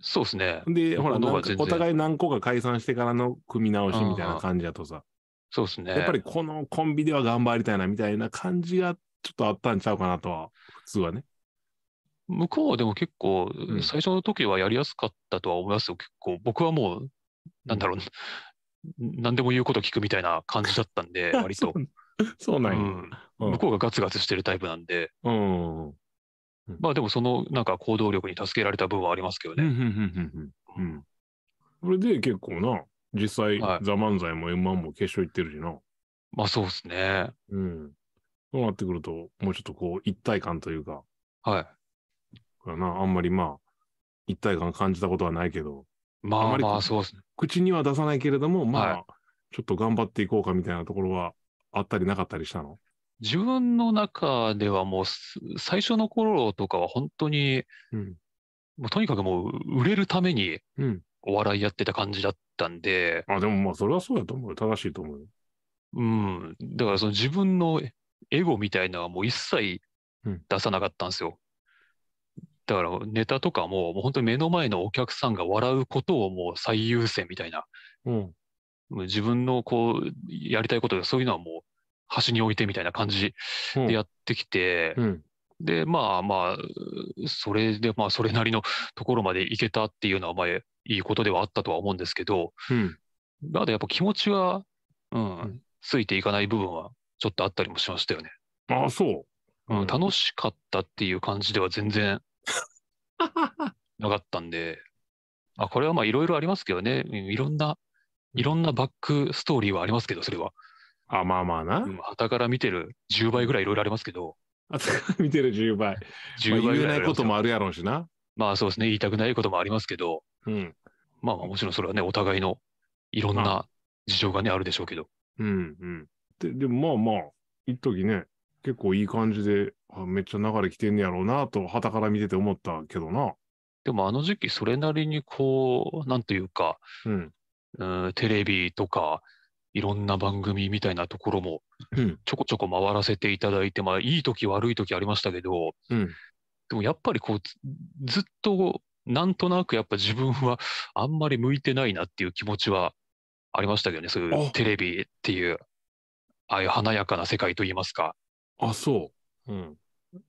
そうですね。で、ほら、お互い何個か解散してからの組み直しみたいな感じだとさ。そうですね。やっぱりこのコンビでは頑張りたいなみたいな感じがちょっとあったんちゃうかなとは、普通はね。向こうはでも結構、最初の時はやりやすかったとは思いますよ。うん、結構、僕はもう、なんだろう、うん、何でも言うこと聞くみたいな感じだったんで、割と。そうなんや、うん、向こうがガツガツしてるタイプなんで。うん。まあでもそのなんか行動力に助けられた分はありますけどね。それで結構な、実際、はい、ザ・漫才も M1 も決勝行ってるしな。まあそうですね。うん。そうなってくると、もうちょっとこう、一体感というか。はい。かな、あんまりまあ、一体感感じたことはないけど。まあまあ、そうですね。口には出さないけれども、まあ、はい、ちょっと頑張っていこうかみたいなところはあったりなかったりしたの自分の中ではもう最初の頃とかは本当に、うん、もうとにかくもう売れるためにお笑いやってた感じだったんで。うん、あ、でもまあそれはそうやと思う正しいと思ううん。だからその自分のエゴみたいなのはもう一切出さなかったんですよ。うん、だからネタとかももう本当に目の前のお客さんが笑うことをもう最優先みたいな。うん、自分のこうやりたいことそういうのはもう端に置いてみたいな感じでやってきて、うん、で、まあまあ、それで、まあ、それなりのところまで行けたっていうのは、まあ、いいことではあったとは思うんですけど、うん、まだやっぱ気持ちは、うん、ついていかない部分はちょっとあったりもしましたよね。ああ、そう。うん、楽しかったっていう感じでは全然 なかったんで、あこれはまあいろいろありますけどね、いろんな、いろんなバックストーリーはありますけど、それは。あ、まあまあな。はたから見てる10倍ぐらいいろいろありますけど。あたから見てる10倍。10倍ぐらい、まあ、言えないこともあるやろうしな。まあそうですね、言いたくないこともありますけど、うん、まあもちろんそれはね、お互いのいろんな事情がね、あるでしょうけど。うんうん。ででもまあまあ、一時ね、結構いい感じで、あめっちゃ流れ来てんねやろうなと、はたから見てて思ったけどな。でもあの時期、それなりにこう、なんというか、うん、うんテレビとか、いろんな番組みたいなところも、ちょこちょこ回らせていただいて、うん、まあ、いい時悪い時ありましたけど、うん、でもやっぱりこう、ずっと、なんとなくやっぱ自分はあんまり向いてないなっていう気持ちはありましたけどね、そういうテレビっていう、ああいう華やかな世界といいますか。あ、そう。うん。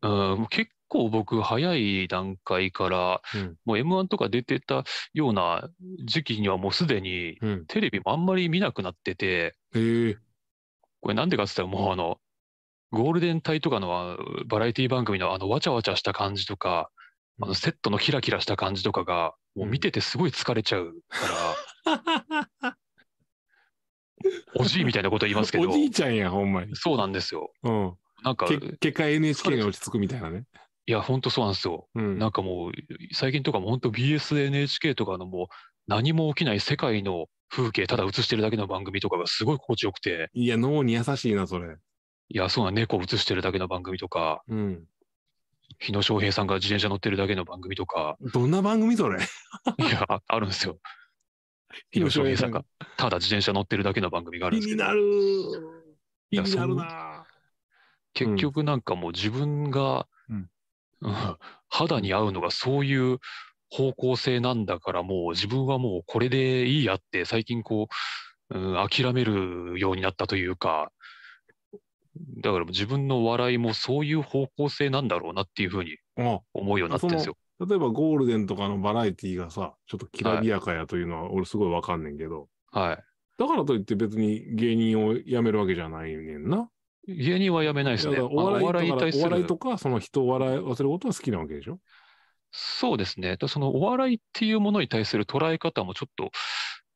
うん、結構僕早い段階から、うん、もう M1 とか出てたような時期にはもうすでにテレビもあんまり見なくなってて、うん、これなんでかっつったらもうあの、ゴールデン帯とかのバラエティ番組のあのわちゃわちゃした感じとか、あのセットのキラキラした感じとかが、もう見ててすごい疲れちゃうから、おじいみたいなこと言いますけど。おじいちゃんや、ほんまに。そうなんですよ。うん。なんか。結果 NHK に落ち着くみたいなね。いや、本当そうなんですよ。うん、なんかもう、最近とかも本当 BSNHK とかのもう、何も起きない世界の風景ただ映してるだけの番組とかがすごい心地よくて。いや、脳に優しいな、それ。いや、そうな、猫映してるだけの番組とか、うん、日野翔平さんが自転車乗ってるだけの番組とか。どんな番組それいや、あるんですよ。日野翔平さんがただ自転車乗ってるだけの番組があるんですけど。気になる。気になるな。結局なんかもう自分が 肌に合うのがそういう方向性なんだからもう自分はもうこれでいいやって最近こう、うん、諦めるようになったというかだから自分の笑いもそういう方向性なんだろうなっていうふうに思うようになってんですよ。例えばゴールデンとかのバラエティーがさ、ちょっときらびやかやというのは俺すごいわかんねんけど。はい。だからといって別に芸人を辞めるわけじゃないねんな。芸人は辞めないですね。お笑いお笑いとか、その人を笑わせることは好きなわけでしょそうですね。そのお笑いっていうものに対する捉え方もちょっと、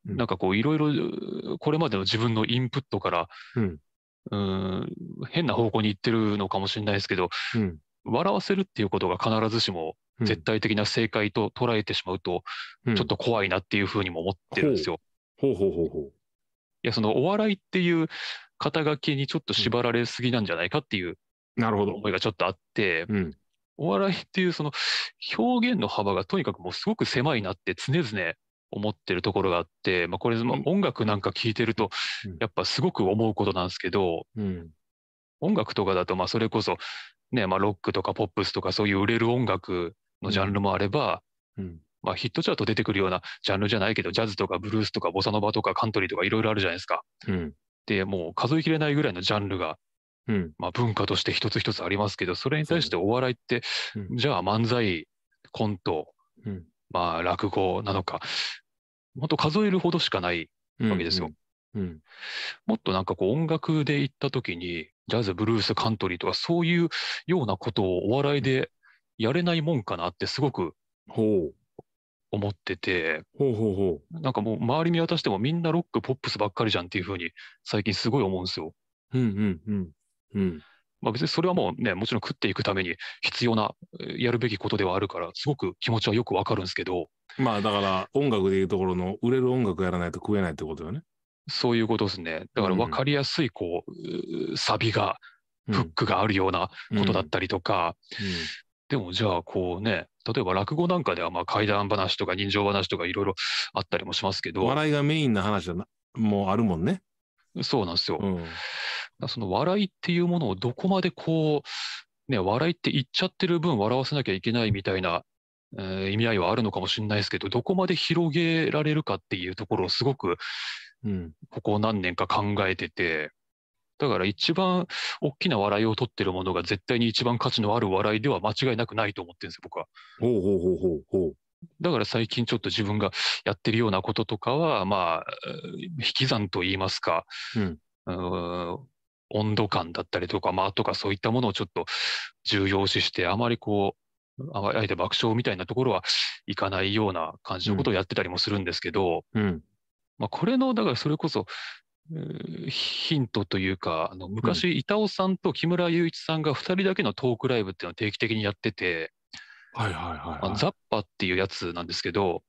なんかこういろいろこれまでの自分のインプットから、うん、変な方向に行ってるのかもしれないですけど、うん、笑わせるっていうことが必ずしも絶対的な正解と捉えてしまうと、ちょっと怖いなっていうふうにも思ってるんですよ。ほうほうほうほういやそのお笑いっていう肩書きにちょっと縛られすぎなんじゃないかっていう思いがちょっとあって、うん、お笑いっていうその表現の幅がとにかくもうすごく狭いなって常々思ってるところがあって、まあ、これ、音楽なんか聴いてるとやっぱすごく思うことなんですけど、うん、音楽とかだとまあそれこそ、ねまあ、ロックとかポップスとかそういう売れる音楽のジャンルもあれば、うんまあ、ヒットチャート出てくるようなジャンルじゃないけど、ジャズとかブルースとかボサノバとかカントリーとかいろいろあるじゃないですか。うん、ってもう数えきれないぐらいのジャンルが、うんまあ、文化として一つ一つありますけどそれに対してお笑いって、うん、じゃあ漫才コント、うん、まあ落語なのかもっと数えるほどしかないわけですよ。うん、うん、もっとなんかこう音楽で行った時にジャズブルースカントリーとかそういうようなことをお笑いでやれないもんかなってすごく思ってて、ほうほうほう。なんかもう周り見渡してもみんなロック、ポップスばっかりじゃんっていうふうに最近すごい思うんですよ。うんうんうん。うん。まあ別にそれはもうね、もちろん食っていくために必要な、やるべきことではあるから、すごく気持ちはよくわかるんですけど。まあだから音楽でいうところの売れる音楽やらないと食えないってことよね。そういうことですね。だから分かりやすい、こう、サビが、フックがあるようなことだったりとか、でもじゃあこうね、例えば落語なんかではまあ怪談話とか人情話とかいろいろあったりもしますけど。笑いがメインな話だなもうあるもんね。そうなんですよ。うん、その笑いっていうものをどこまでこう、ね、笑いって言っちゃってる分笑わせなきゃいけないみたいな、えー、意味合いはあるのかもしれないですけど、どこまで広げられるかっていうところをすごく、うん、ここ何年か考えてて、だから一番大きな笑いを取ってるものが絶対に一番価値のある笑いでは間違いなくないと思ってるんですよ、僕は。ほうほうほうほうほう。だから最近ちょっと自分がやってるようなこととかは、まあ、引き算といいますか、うん、温度感だったりとか、間、まあ、とかそういったものをちょっと重要視して、あまりこう、あえて爆笑みたいなところはいかないような感じのことをやってたりもするんですけど、うん、うんまあ、これの、だからそれこそヒントというか、あの昔、板尾さんと木村雄一さんが2人だけのトークライブっていうのを定期的にやってて、はいはいはい、はい、ザッパっていうやつなんですけど、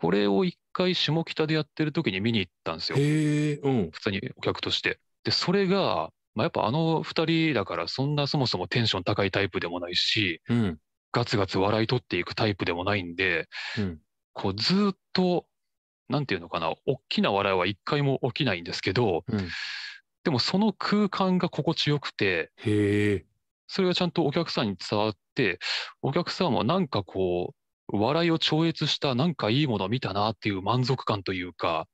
これを1回下北でやってる時に見に行ったんですよ。へうん、普通にお客として。で、それが、まあ、やっぱあの2人だから、そんなそもそもテンション高いタイプでもないし、うん、ガツガツ笑い取っていくタイプでもないんで、うん、こうずっとなんていうのかな、大きな笑いは一回も起きないんですけど、うん、でもその空間が心地よくて、それがちゃんとお客さんに伝わって、お客さんはなんかこう、笑いを超越したなんかいいものを見たなっていう満足感というか、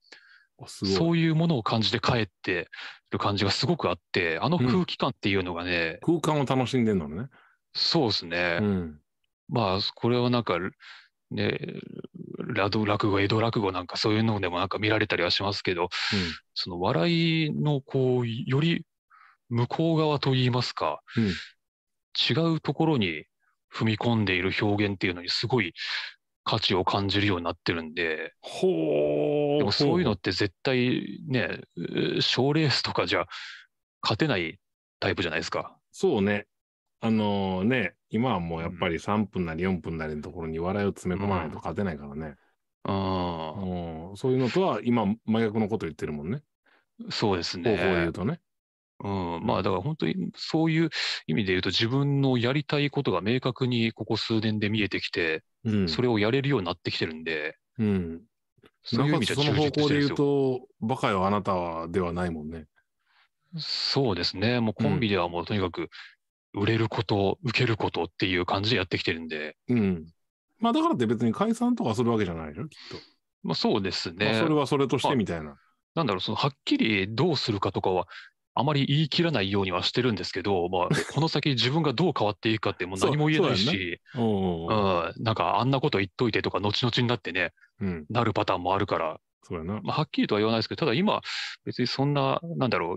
そういうものを感じて帰ってる感じがすごくあって、あの空気感っていうのがね。うん、空間を楽しんでるのね。そうですね。うん、まあ、これはなんか、ね、ラド落語江戸落語なんかそういうのでもなんか見られたりはしますけど、うん、その笑いのこうより向こう側といいますか、うん、違うところに踏み込んでいる表現っていうのにすごい価値を感じるようになってるんで。ほでもそういうのって絶対ね、賞レースとかじゃ勝てないタイプじゃないですか。そうね。あのー、ね、今はもうやっぱり3分なり4分なりのところに笑いを詰め込まないと勝てないからね。ああ、そういうのとは今、真逆のこと言ってるもんね。そうですね。方法で言うとね。うん、まあだから本当にそういう意味で言うと自分のやりたいことが明確にここ数年で見えてきて、うん、それをやれるようになってきてるんで、うん、そういう意味でその方向で言うとバカよあなたはではないもんね。そうですねもうコンビではもうとにかく売れること、受けることっていう感じでやってきてるんで。うん。まあだからって別に解散とかするわけじゃないでしょ、きっと。まあそうですね。まあ、それはそれとしてみたいな。なんだろう、そのはっきりどうするかとかは、あまり言い切らないようにはしてるんですけど、まあ、この先自分がどう変わっていくかってもう何も言えないし、うん、なんかあんなこと言っといてとか、後々になってね、うん、なるパターンもあるから、そうやな。まあ、はっきりとは言わないですけど、ただ今、別にそんな、なんだろう、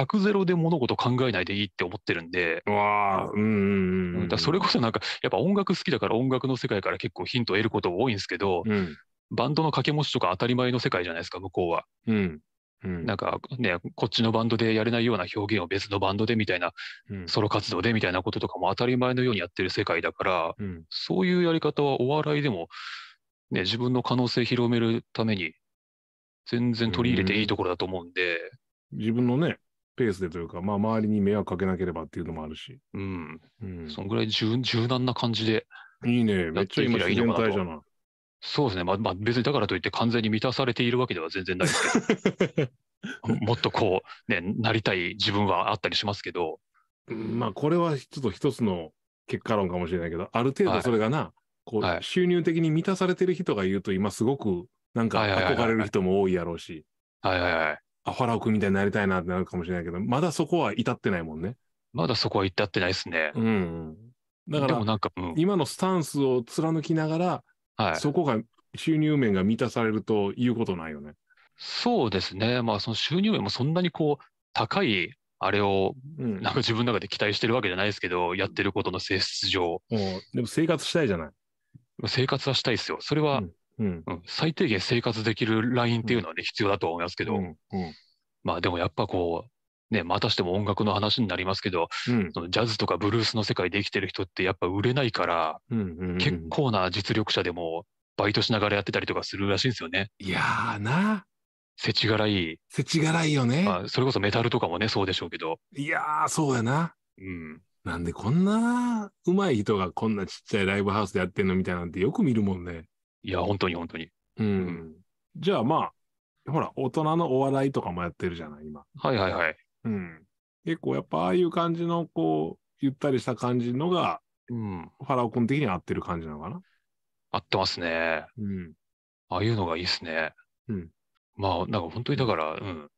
100ゼロで物事考えないでいいって思ってるんで、うわうん。だそれこそなんか、やっぱ音楽好きだから音楽の世界から結構ヒントを得ること多いんですけど、うん、バンドの掛け持ちとか当たり前の世界じゃないですか、向こうは。うん。うん、なんかね、こっちのバンドでやれないような表現を別のバンドでみたいな、うん、ソロ活動でみたいなこととかも当たり前のようにやってる世界だから、うん、そういうやり方はお笑いでもね、自分の可能性広めるために、全然取り入れていいところだと思うんで。自分のね、ペースでというか、まあ、周りに迷惑かけなければっていうのもあるし。うん。うん、そのぐらい柔軟な感じで。いいね。めっちゃ今、自然体じゃない。そうですね。まあ、まあ、別にだからといって完全に満たされているわけでは全然ないですけど。もっとこう、ね、なりたい自分はあったりしますけど。まあ、これはちょっと一つの結果論かもしれないけど、ある程度それがな、はこう、収入的に満たされてる人が言うと、今すごく、なんか憧れる人も多いやろうし。はいはいはい。アファラオ君みたいになりたいなってなるかもしれないけど、まだそこは至ってないもんね。まだそこは至ってないですね。うん。だから、なんか、うん、今のスタンスを貫きながら、はい、そこが、収入面が満たされるということないよね。そうですね。まあ、その収入面もそんなにこう、高い、あれを、なんか自分の中で期待してるわけじゃないですけど、うん、やってることの性質上。でも生活したいじゃない。生活はしたいですよ。それは、うんうん、最低限生活できるラインっていうのはね、必要だと思いますけど、うんまあでもやっぱこう、ね、またしても音楽の話になりますけど、そのジャズとかブルースの世界で生きてる人ってやっぱ売れないから、結構な実力者でもバイトしながらやってたりとかするらしいんですよね。いやーな。せちがらい。せちがらいよね、まあ。それこそメタルとかもね、そうでしょうけど。いやー、そうやな。うん。なんでこんな上手い人がこんなちっちゃいライブハウスでやってんのみたいなんてよく見るもんね。いや、本当に本当に。うん。じゃあまあ、ほら、大人のお笑いとかもやってるじゃない、今。はいはいはい。うん。結構やっぱああいう感じの、こう、ゆったりした感じのが、うん、ファラオ君的に合ってる感じなのかな合ってますね。うん。ああいうのがいいっすね。うん。まあ、なんか本当にだから、うん。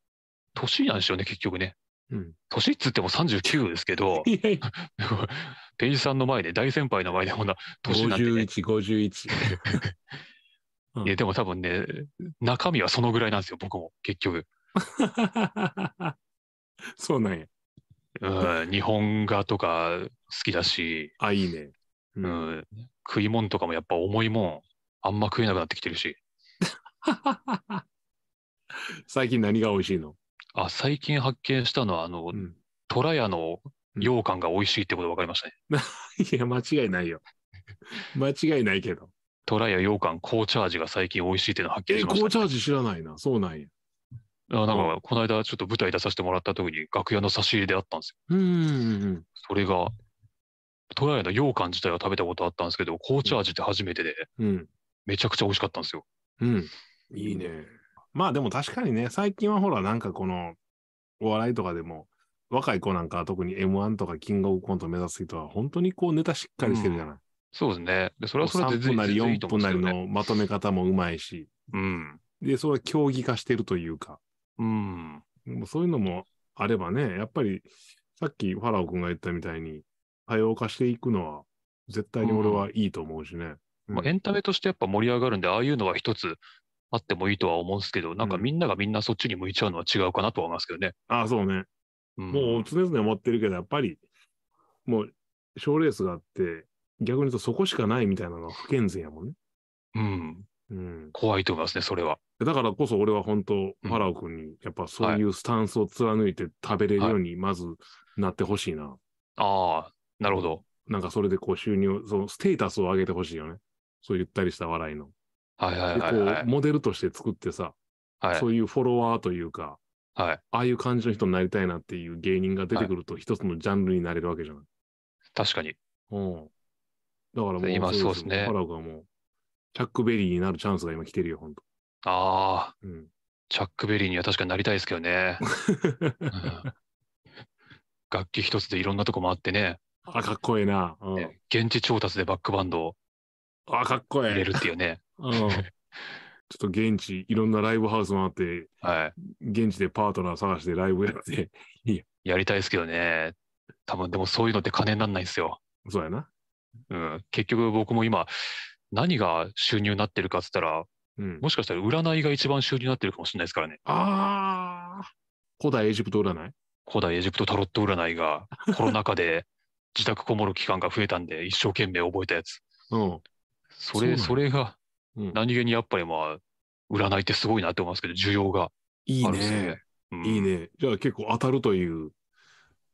年なんでしょうね、結局ね。うん、年っつっても39ですけど、ペイジさんの前で、大先輩の前で、ほんな年なんて、ね、51、51。うん、いやでも多分ね、中身はそのぐらいなんですよ、僕も、結局。そうなんや。うん、日本画とか好きだし。あ、いいね。うん、うん、食い物とかもやっぱ重いもん、あんま食えなくなってきてるし。最近何が美味しいのあ、最近発見したのは、あの、うん、虎屋の羊羹が美味しいってこと分かりましたね。いや、間違いないよ。間違いないけど。虎屋羊羹紅茶味が最近美味しいっていうの発見しました、ね、紅茶味知らないな。そうなんや。あなんか、この間ちょっと舞台出させてもらった時に楽屋の差し入れであったんですよ。うん。それが、虎屋の羊羹自体は食べたことあったんですけど、紅茶味って初めてで、うん、めちゃくちゃ美味しかったんですよ。うん。いいね。まあでも確かにね、最近はほら、なんかこの、お笑いとかでも、若い子なんかは特に M1 とかキングオブコント目指す人は、本当にこうネタしっかりしてるじゃない。うん、そうですね。で、それはそれで3分なり4分なりのまとめ方もうまいし。うん。で、それは競技化してるというか。うん。そういうのもあればね、やっぱり、さっきファラオ君が言ったみたいに、多様化していくのは、絶対に俺はいいと思うしね。うんまあ、エンタメとしてやっぱ盛り上がるんで、ああいうのは一つあってもいいとは思うんですけど、なんかみんながみんなそっちに向いちゃうのは違うかなとは思いますけどね。ああ、そうね。うん、もう常々思ってるけど、やっぱり、もう、賞レースがあって、逆に言うとそこしかないみたいなのは不健全やもんね。うん。うん、怖いと思いますね、それは。だからこそ俺は本当、ファラオ君に、やっぱそういうスタンスを貫いて食べれるように、まずなってほしいな。はい、ああ、なるほど。なんかそれでこう収入、そのステータスを上げてほしいよね。そうゆったりした笑いの。はいはいはいはい、モデルとして作ってさ、はい、そういうフォロワーというか、はい、ああいう感じの人になりたいなっていう芸人が出てくると一つのジャンルになれるわけじゃない。確かに。うん。だからもう、今そうですねハラオがもう、チャックベリーになるチャンスが今来てるよ、本当ああ、うん。チャックベリーには確かになりたいですけどね。楽器一つでいろんなとこ回ってね、あ、かっこええな。うん。現地調達でバックバンドをあ、かっこいれるっていうね。うん。ちょっと現地、いろんなライブハウスもあって、はい。現地でパートナー探してライブやって、いいや。やりたいですけどね。多分でもそういうのって金になんないんですよ。そうやな。うん。結局僕も今、何が収入になってるかっつったら、うん、もしかしたら占いが一番収入になってるかもしれないですからね。ああ。古代エジプト占い古代エジプトタロット占いがコロナ禍で自宅こもる期間が増えたんで一生懸命覚えたやつ。うん。それ、そそれが、何気にやっぱりまあ、占いってすごいなって思いますけど、需要が、ね、いいね。うん、いいね。じゃあ結構当たるという。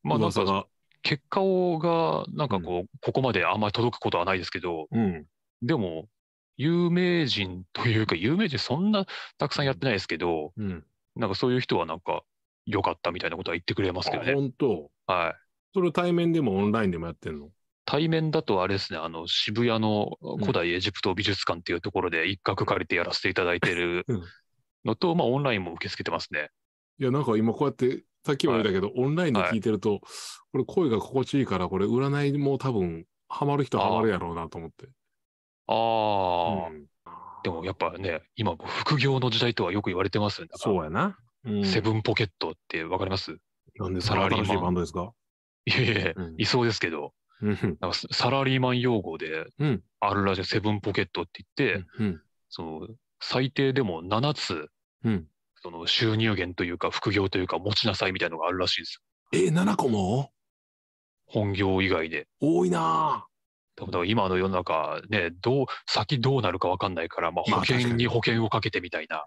まあなんか、結果が、なんかこう、うん、ここまであんまり届くことはないですけど、うん、でも、有名人というか、有名人そんなたくさんやってないですけど、うん、なんかそういう人はなんか、良かったみたいなことは言ってくれますけどね。本当はい。それ対面でもオンラインでもやってんの対面だとあれですね、あの渋谷の古代エジプト美術館っていうところで一角借りてやらせていただいてるのと、うん、まあオンラインも受け付けてますね。いや、なんか今こうやって、さっきも言ったけど、はい、オンラインで聞いてると、はい、これ声が心地いいから、これ占いも多分、ハマる人はハマるやろうなと思って。ああ、うん、でもやっぱね、今副業の時代とはよく言われてますよね。そうやな。セブンポケットってわかりますんでサラリーマン。ですかいやいや、うん、いそうですけど。なんかサラリーマン用語であるらしい、セブンポケットって言って、その最低でも7つ、その収入源というか副業というか持ちなさいみたいのがあるらしいんですよ。えー、7個も本業以外で。多いな多分今の世の中ね、どう、先どうなるか分かんないから、まあ、保険に保険をかけてみたいな。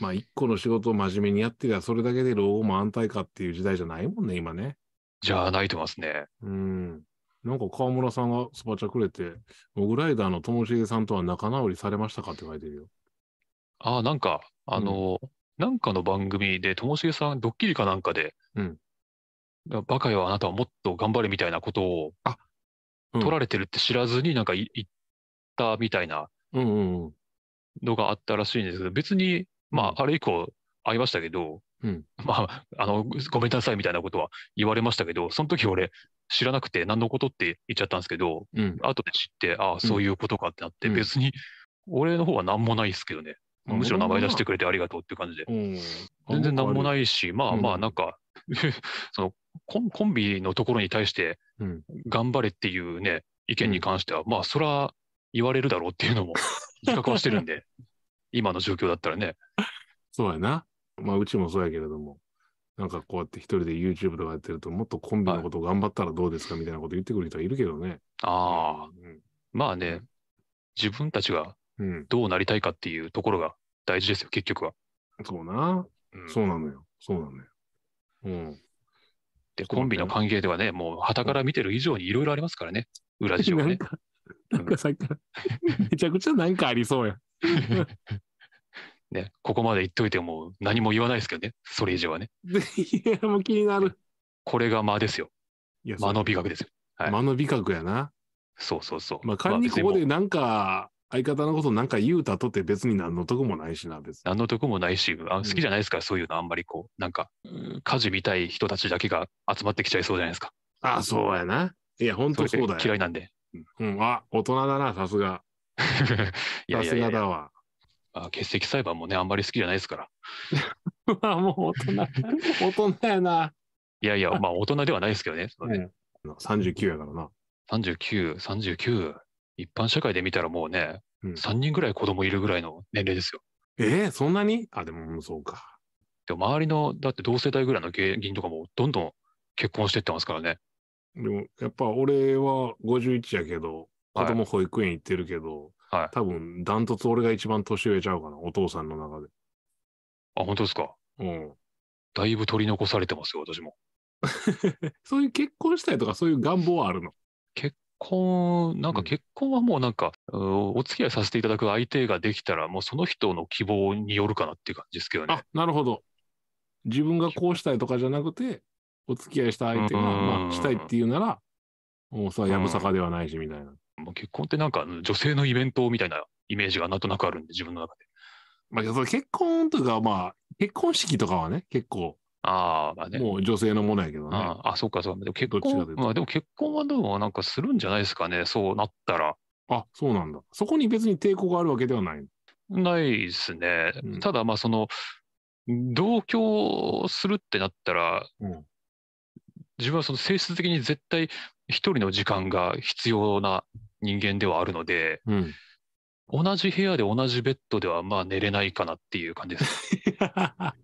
まあ、一個の仕事を真面目にやってりゃ、それだけで老後も安泰かっていう時代じゃないもんね、今ね。じゃあ泣いてますね。うん。なんか川村さんがスパチャくれて、モグライダーのともしげさんとは仲直りされましたかって書いてるよ。ああ、なんか、あの、うん、なんかの番組で、ともしげさん、ドッキリかなんかで、うん、バカよ、あなたはもっと頑張れみたいなことを、あ、うん、取られてるって知らずに、なんか言ったみたいなのがあったらしいんですけど、別に、まあ、あれ以降、会いましたけど、うん、まあ、あの、ごめんなさいみたいなことは言われましたけど、その時俺、知らなくて何のことって言っちゃったんですけど、うん、後で知って、ああ、そういうことかってなって、うん、別に、俺の方は何もないですけどね。むしろ名前出してくれてありがとうっていう感じで。全然何もないし、まあまあ、なんか、そのコン、コンビのところに対して、頑張れっていうね、意見に関しては、まあ、そら、言われるだろうっていうのも、自覚はしてるんで、今の状況だったらね。そうやな。まあ、うちもそうやけれども、なんかこうやって一人で YouTube とかやってると、もっとコンビのこと頑張ったらどうですかみたいなこと言ってくる人はいるけどね。ああ、うん、まあね、自分たちがどうなりたいかっていうところが大事ですよ、結局は。そうな、うん、そうなのよ。そうなのよ。うん。で、コンビの関係ではね、もう、はたから見てる以上にいろいろありますからね、裏事情はね。なんかさっきから、めちゃくちゃなんかありそうや。ね、ここまで言っといても何も言わないですけどね、それ以上はね。いや、もう気になる。これが間ですよ。間の美学ですよ。はい、間の美学やな。そうそうそう。まあ、仮にここでなんか、相方のことなんか言うたとって別に何の得もないしな、別に。何の得もないし、あ好きじゃないですか、うん、そういうのあんまりこう、なんか、家事見たい人たちだけが集まってきちゃいそうじゃないですか。ああ、そうやな。いや、本当そうだよ。嫌いなんで。うん、あ、大人だな、さすが。さすがだわ。あ欠席裁判もね、あんまり好きじゃないですから。まあ、もう大人、大人やな。いやいや、まあ、大人ではないですけどね。そのねうん、39やからな。39、39。一般社会で見たらもうね、うん、3人ぐらい子供いるぐらいの年齢ですよ。ええー、そんなにあ、でも、そうか。でも、周りの、だって同世代ぐらいの芸人とかも、どんどん結婚してってますからね。でも、やっぱ俺は51やけど、子供保育園行ってるけど、はいはい。多分、ダントツ俺が一番年上ちゃうかな、お父さんの中で。あ、本当ですか。うん。だいぶ取り残されてますよ、私も。そういう結婚したいとか、そういう願望はあるの。結婚、なんか結婚はもうなんか、うお付き合いさせていただく相手ができたら、もうその人の希望によるかなっていう感じですけどねあ。、なるほど。自分がこうしたいとかじゃなくて、お付き合いした相手が、まあ、したいっていうなら、もうさ、やぶさかではないし、みたいな。結婚ってなんか女性のイベントみたいなイメージがなんとなくあるんで、自分の中で。まあ、結婚とか、まあ、結婚式とかはね、結構。ああ、ね、もう女性のものやけどね。ああそうか、そうか。でも結婚、まあ、でも結婚はでもなんかするんじゃないですかね、そうなったら。あ、そうなんだ。そこに別に抵抗があるわけではないないですね。うん、ただ、まあ、その、同居するってなったら、うん、自分はその性質的に絶対一人の時間が必要な人間ではあるので、うん、同じ部屋で同じベッドではまあ寝れないかなっていう感じです。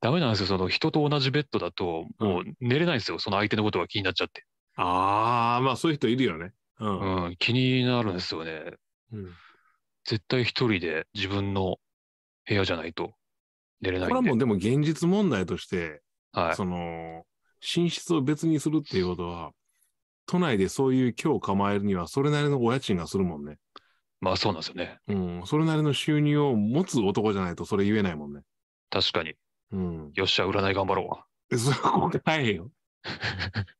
ダメなんですよ、その人と同じベッドだと、もう寝れないんですよ、その相手のことが気になっちゃって。ああ、まあそういう人いるよね。うん、うん、気になるんですよね。うん、絶対一人で自分の部屋じゃないと寝れないこれはもうでも現実問題として、はい、その、寝室を別にするっていうことは、都内でそういう今日構えるには、それなりのお家賃がするもんね。まあそうなんですよね。うん。それなりの収入を持つ男じゃないとそれ言えないもんね。確かに。うん。よっしゃ、占い頑張ろう。そこ答えよ。